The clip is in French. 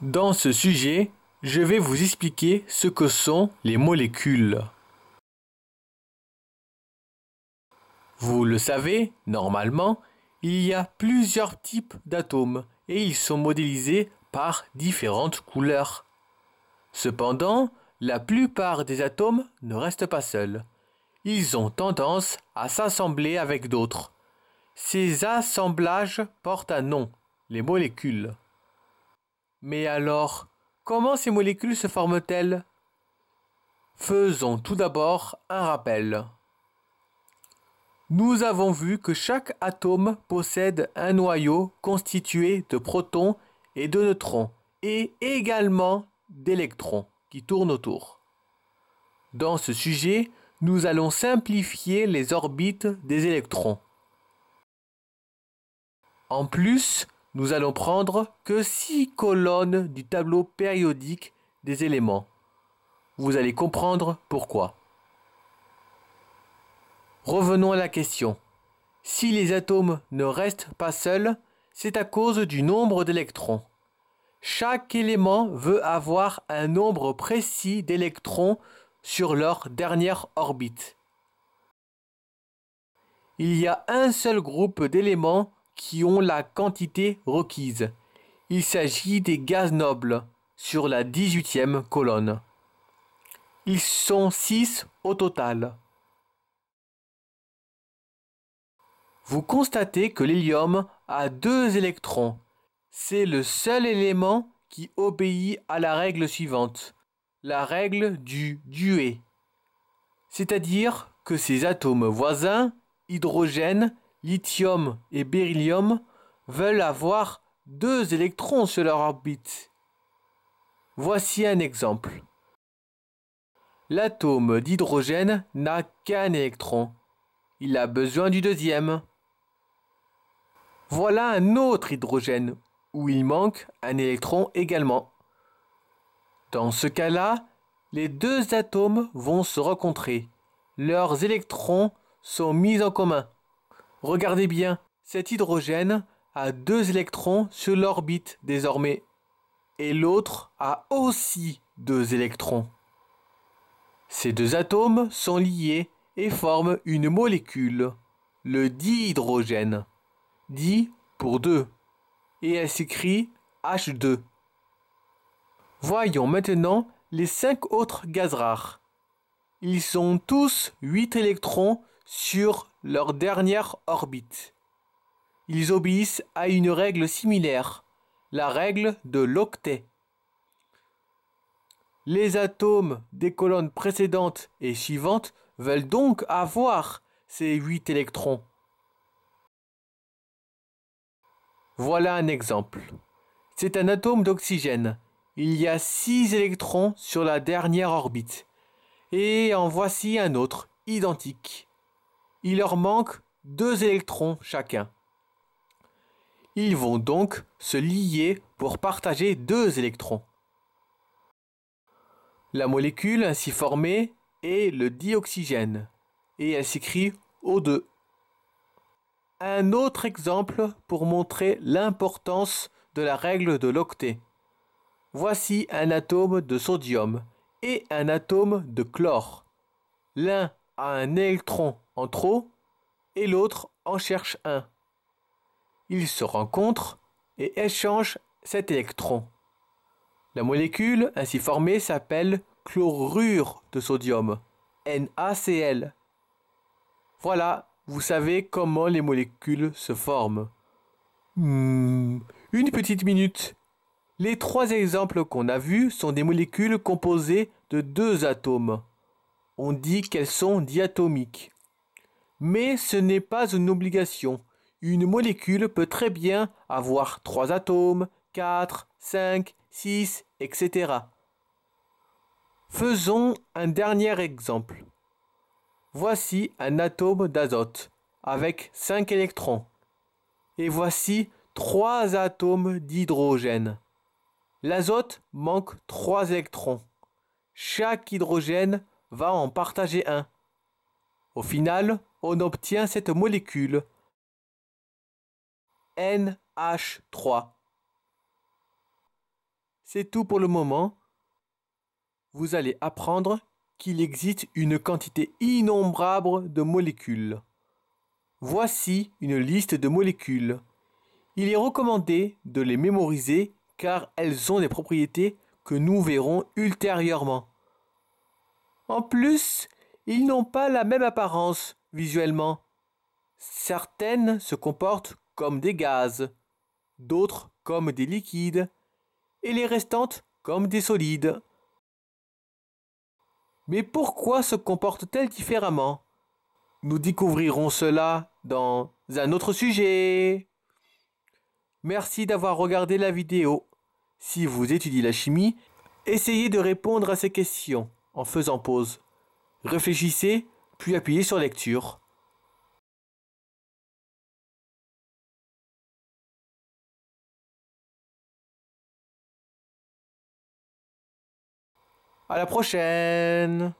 Dans ce sujet, je vais vous expliquer ce que sont les molécules. Vous le savez, normalement, il y a plusieurs types d'atomes et ils sont modélisés par différentes couleurs. Cependant, la plupart des atomes ne restent pas seuls. Ils ont tendance à s'assembler avec d'autres. Ces assemblages portent un nom, les molécules. Mais alors, comment ces molécules se forment-elles Faisons tout d'abord un rappel. Nous avons vu que chaque atome possède un noyau constitué de protons et de neutrons, et également d'électrons qui tournent autour. Dans ce sujet, nous allons simplifier les orbites des électrons. En plus, nous allons prendre que six colonnes du tableau périodique des éléments. Vous allez comprendre pourquoi. Revenons à la question. Si les atomes ne restent pas seuls, c'est à cause du nombre d'électrons. Chaque élément veut avoir un nombre précis d'électrons sur leur dernière orbite. Il y a un seul groupe d'éléments qui ont la quantité requise. Il s'agit des gaz nobles sur la 18e colonne. Ils sont 6 au total. Vous constatez que l'hélium a deux électrons. C'est le seul élément qui obéit à la règle suivante, la règle du duet. C'est-à-dire que ses atomes voisins, hydrogène lithium et beryllium, veulent avoir deux électrons sur leur orbite. Voici un exemple. L'atome d'hydrogène n'a qu'un électron. Il a besoin du deuxième. Voilà un autre hydrogène où il manque un électron également. Dans ce cas-là, les deux atomes vont se rencontrer. Leurs électrons sont mis en commun. Regardez bien, cet hydrogène a deux électrons sur l'orbite désormais. Et l'autre a aussi deux électrons. Ces deux atomes sont liés et forment une molécule, le dihydrogène. Di pour deux. Et elle s'écrit H2. Voyons maintenant les cinq autres gaz rares. Ils sont tous 8 électrons sur leur dernière orbite. Ils obéissent à une règle similaire, la règle de l'octet. Les atomes des colonnes précédentes et suivantes veulent donc avoir ces 8 électrons. Voilà un exemple. C'est un atome d'oxygène. Il y a 6 électrons sur la dernière orbite. Et en voici un autre, identique il leur manque deux électrons chacun. Ils vont donc se lier pour partager deux électrons. La molécule ainsi formée est le dioxygène et elle s'écrit O2. Un autre exemple pour montrer l'importance de la règle de l'octet. Voici un atome de sodium et un atome de chlore. L'un a un électron trop et l'autre en cherche un. Ils se rencontrent et échangent cet électron. La molécule ainsi formée s'appelle chlorure de sodium, NaCl. Voilà, vous savez comment les molécules se forment. Hmm, une petite minute. Les trois exemples qu'on a vus sont des molécules composées de deux atomes. On dit qu'elles sont diatomiques. Mais ce n'est pas une obligation. Une molécule peut très bien avoir trois atomes, 4, 5, 6, etc. Faisons un dernier exemple. Voici un atome d'azote avec 5 électrons. Et voici 3 atomes d'hydrogène. L'azote manque 3 électrons. Chaque hydrogène va en partager un. Au final, on obtient cette molécule NH3. C'est tout pour le moment. Vous allez apprendre qu'il existe une quantité innombrable de molécules. Voici une liste de molécules. Il est recommandé de les mémoriser car elles ont des propriétés que nous verrons ultérieurement. En plus, ils n'ont pas la même apparence, visuellement. Certaines se comportent comme des gaz, d'autres comme des liquides, et les restantes comme des solides. Mais pourquoi se comportent-elles différemment Nous découvrirons cela dans un autre sujet. Merci d'avoir regardé la vidéo. Si vous étudiez la chimie, essayez de répondre à ces questions en faisant pause. Réfléchissez puis appuyez sur Lecture. À la prochaine